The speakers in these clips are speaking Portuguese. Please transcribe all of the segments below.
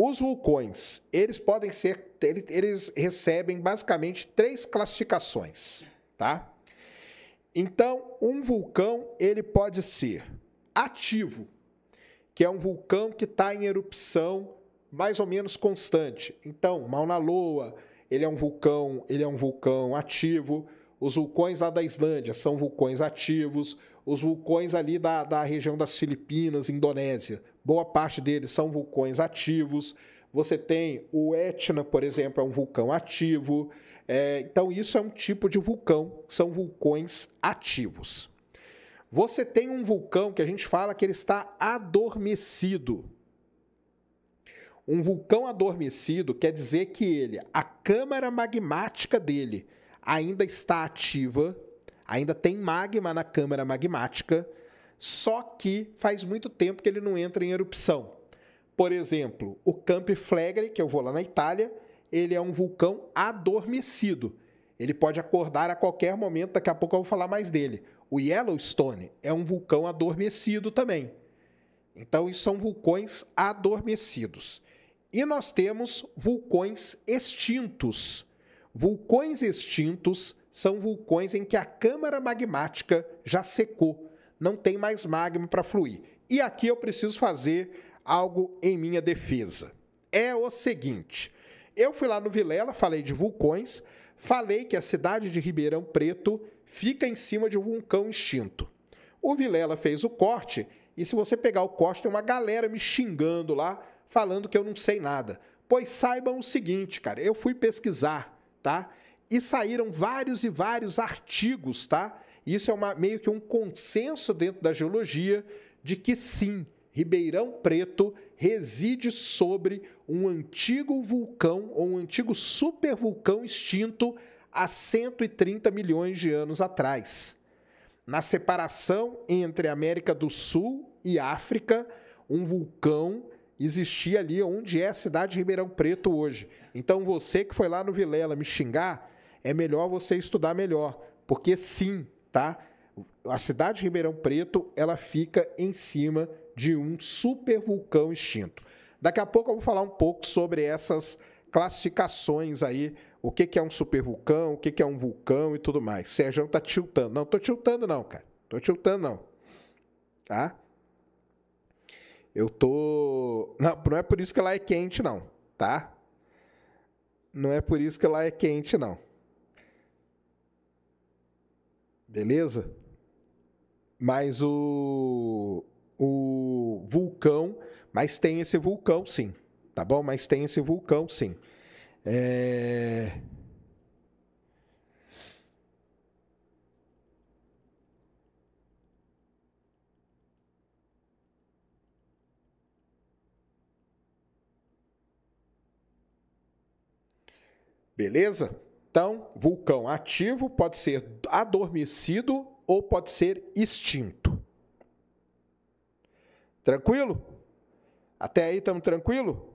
Os vulcões, eles podem ser, eles recebem basicamente três classificações, tá? Então, um vulcão ele pode ser ativo, que é um vulcão que está em erupção mais ou menos constante. Então, Mauna Loa, ele é um vulcão, ele é um vulcão ativo. Os vulcões lá da Islândia são vulcões ativos. Os vulcões ali da, da região das Filipinas, Indonésia, boa parte deles são vulcões ativos. Você tem o Etna, por exemplo, é um vulcão ativo. É, então, isso é um tipo de vulcão, são vulcões ativos. Você tem um vulcão que a gente fala que ele está adormecido. Um vulcão adormecido quer dizer que ele, a câmara magmática dele ainda está ativa, ainda tem magma na câmara magmática, só que faz muito tempo que ele não entra em erupção. Por exemplo, o Campi Flegrei, que eu vou lá na Itália, ele é um vulcão adormecido. Ele pode acordar a qualquer momento, daqui a pouco eu vou falar mais dele. O Yellowstone é um vulcão adormecido também. Então, isso são vulcões adormecidos. E nós temos vulcões extintos. Vulcões extintos são vulcões em que a câmara magmática já secou não tem mais magma para fluir. E aqui eu preciso fazer algo em minha defesa. É o seguinte: eu fui lá no Vilela, falei de vulcões, falei que a cidade de Ribeirão Preto fica em cima de um vulcão extinto. O Vilela fez o corte, e se você pegar o corte, tem uma galera me xingando lá, falando que eu não sei nada. Pois saibam o seguinte, cara, eu fui pesquisar, tá? E saíram vários e vários artigos, tá? Isso é uma, meio que um consenso dentro da geologia de que sim, Ribeirão Preto reside sobre um antigo vulcão ou um antigo supervulcão extinto há 130 milhões de anos atrás. Na separação entre América do Sul e África, um vulcão existia ali onde é a cidade de Ribeirão Preto hoje. Então você que foi lá no Vilela me xingar, é melhor você estudar melhor, porque sim, tá? A cidade de Ribeirão Preto, ela fica em cima de um super vulcão extinto. Daqui a pouco eu vou falar um pouco sobre essas classificações aí, o que, que é um super vulcão, o que, que é um vulcão e tudo mais. Sérgio tá tiltando. Não, tô tiltando não, cara. Tô tiltando não. Tá? Eu tô... Não, não é por isso que ela é quente não, tá? Não é por isso que ela é quente não. Beleza? Mas o, o vulcão, mas tem esse vulcão sim, tá bom? Mas tem esse vulcão sim. É... Beleza? Então, vulcão ativo pode ser adormecido ou pode ser extinto. Tranquilo? Até aí estamos tranquilo?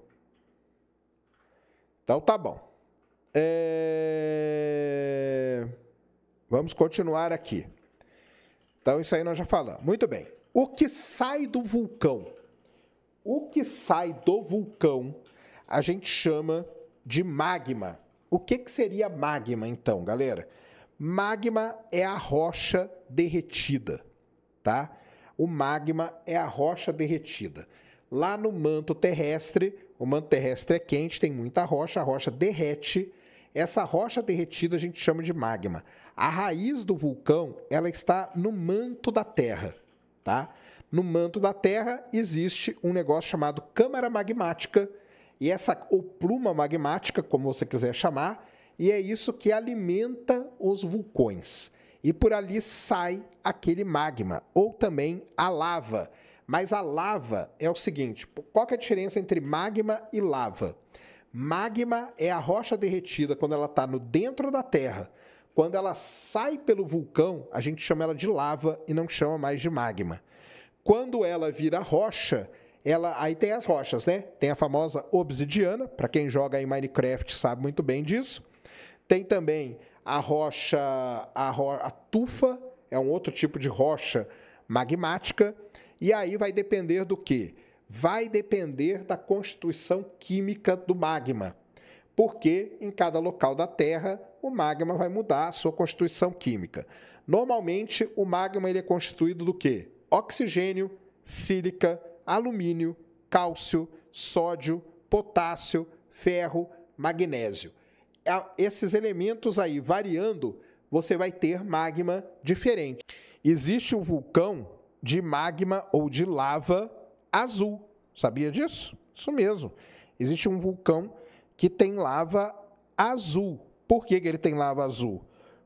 Então tá bom. É... Vamos continuar aqui. Então isso aí nós já falamos. Muito bem. O que sai do vulcão? O que sai do vulcão a gente chama de magma o que, que seria magma, então, galera? Magma é a rocha derretida, tá? O magma é a rocha derretida. Lá no manto terrestre, o manto terrestre é quente, tem muita rocha, a rocha derrete. Essa rocha derretida a gente chama de magma. A raiz do vulcão, ela está no manto da Terra, tá? No manto da Terra existe um negócio chamado câmara magmática, e essa ou pluma magmática, como você quiser chamar, e é isso que alimenta os vulcões. E por ali sai aquele magma, ou também a lava. Mas a lava é o seguinte: qual é a diferença entre magma e lava? Magma é a rocha derretida quando ela está no dentro da Terra. Quando ela sai pelo vulcão, a gente chama ela de lava e não chama mais de magma. Quando ela vira rocha, ela aí tem as rochas, né? Tem a famosa obsidiana, para quem joga em Minecraft sabe muito bem disso. Tem também a rocha, a, ro, a tufa, é um outro tipo de rocha magmática. E aí vai depender do que? Vai depender da constituição química do magma, porque em cada local da Terra o magma vai mudar a sua constituição química. Normalmente o magma ele é constituído do que? Oxigênio, sílica alumínio, cálcio, sódio, potássio, ferro, magnésio. Esses elementos aí variando, você vai ter magma diferente. Existe um vulcão de magma ou de lava azul. Sabia disso? Isso mesmo. Existe um vulcão que tem lava azul. Por que, que ele tem lava azul?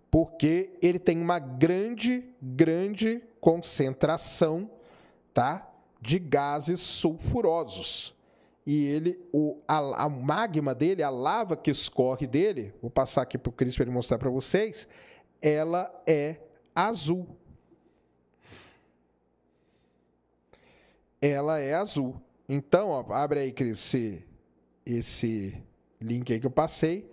Porque ele tem uma grande, grande concentração tá? de gases sulfurosos. E ele, o, a, a magma dele, a lava que escorre dele, vou passar aqui para o Cris para ele mostrar para vocês, ela é azul. Ela é azul. Então, ó, abre aí, Cris, esse, esse link aí que eu passei.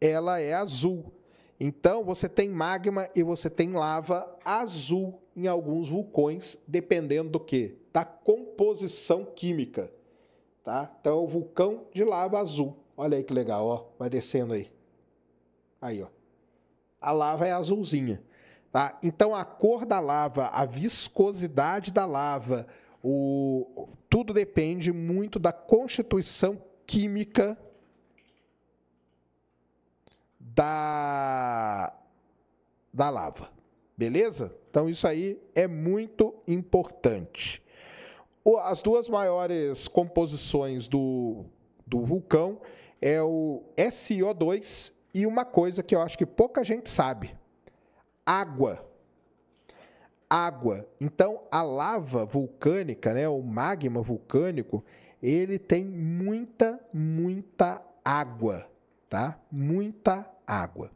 Ela é azul. Então, você tem magma e você tem lava azul em alguns vulcões, dependendo do quê? Da composição química. Tá? Então, é o vulcão de lava azul. Olha aí que legal, ó. Vai descendo aí. Aí, ó. A lava é azulzinha. Tá? Então, a cor da lava, a viscosidade da lava, o... tudo depende muito da constituição química da, da lava. Beleza? Então isso aí é muito importante. As duas maiores composições do, do vulcão é o so 2 e uma coisa que eu acho que pouca gente sabe: água. Água. Então a lava vulcânica, né, o magma vulcânico, ele tem muita, muita água, tá? Muita água.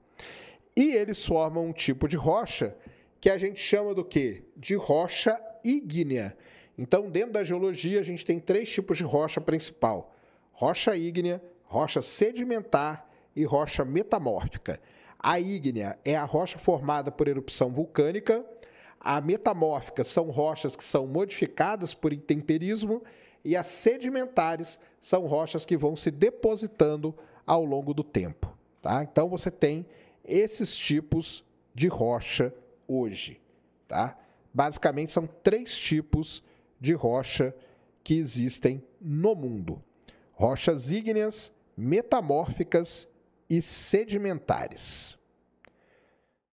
E eles formam um tipo de rocha que a gente chama do que? De rocha ígnea. Então, dentro da geologia, a gente tem três tipos de rocha principal: rocha ígnea, rocha sedimentar e rocha metamórfica. A ígnea é a rocha formada por erupção vulcânica, a metamórfica são rochas que são modificadas por intemperismo e as sedimentares são rochas que vão se depositando ao longo do tempo. Tá? Então você tem esses tipos de rocha hoje. Tá? Basicamente são três tipos de rocha que existem no mundo: rochas ígneas, metamórficas e sedimentares.